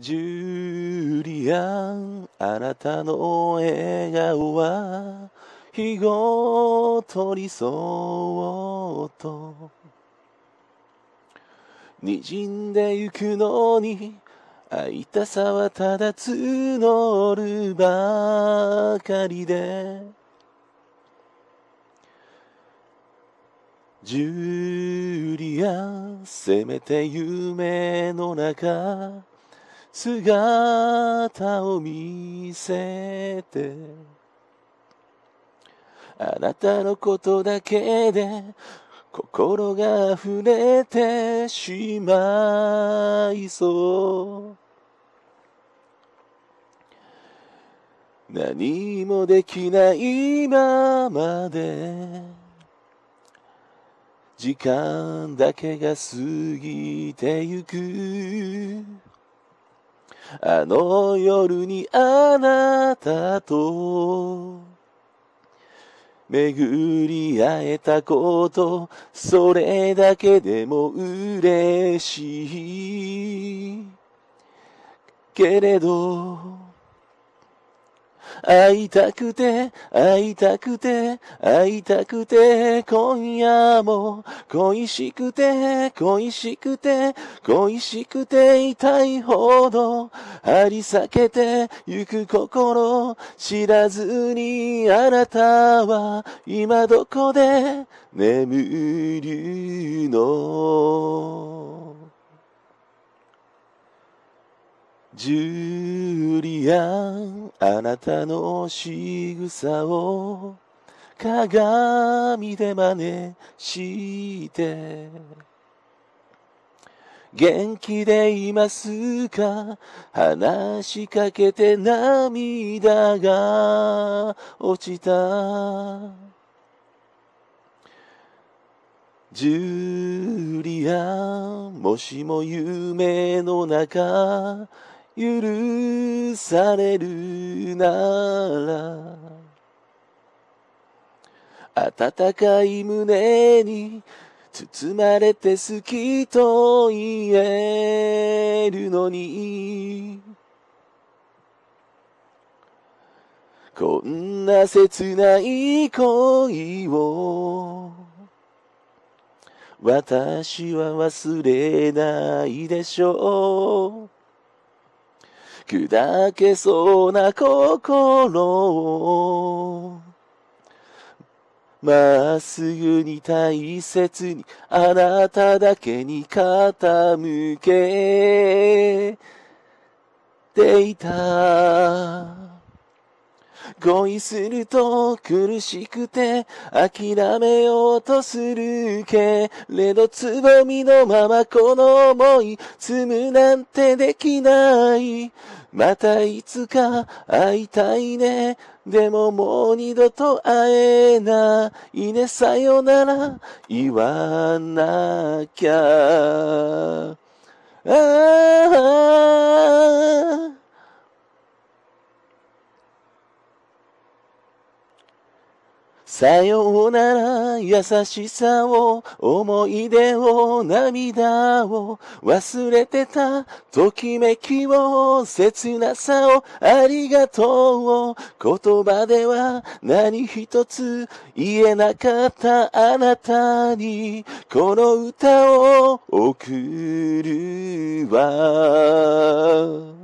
ジュリアン、あなたの笑顔は、日ごとにそっと、滲んでゆくのに、会いたさはただ募るばかりで、ジュリアン、せめて夢の中、姿を見せてあなたのことだけで心が溢れてしまいそう何もできないままで時間だけが過ぎてゆくあの夜にあなたと巡り会えたこと、それだけでも嬉しい。けれど、会いたくて、会いたくて、会いたくて、今夜も恋しくて、恋しくて、恋しくて痛いほど、張り裂けてゆく心、知らずにあなたは今どこで眠るのジュリアン、あなたの仕草を鏡で真似して。元気でいますか話しかけて涙が落ちた。ジュリアン、もしも夢の中、許されるなら暖かい胸に包まれて好きと言えるのにこんな切ない恋を私は忘れないでしょう砕けそうな心をまっすぐに大切にあなただけに傾けていた恋すると苦しくて諦めようとするけれどつぼみのままこの思い積むなんてできないまたいつか会いたいねでももう二度と会えないねさよなら言わなきゃああさようなら優しさを思い出を涙を忘れてたときめきを切なさをありがとう言葉では何一つ言えなかったあなたにこの歌を送るわ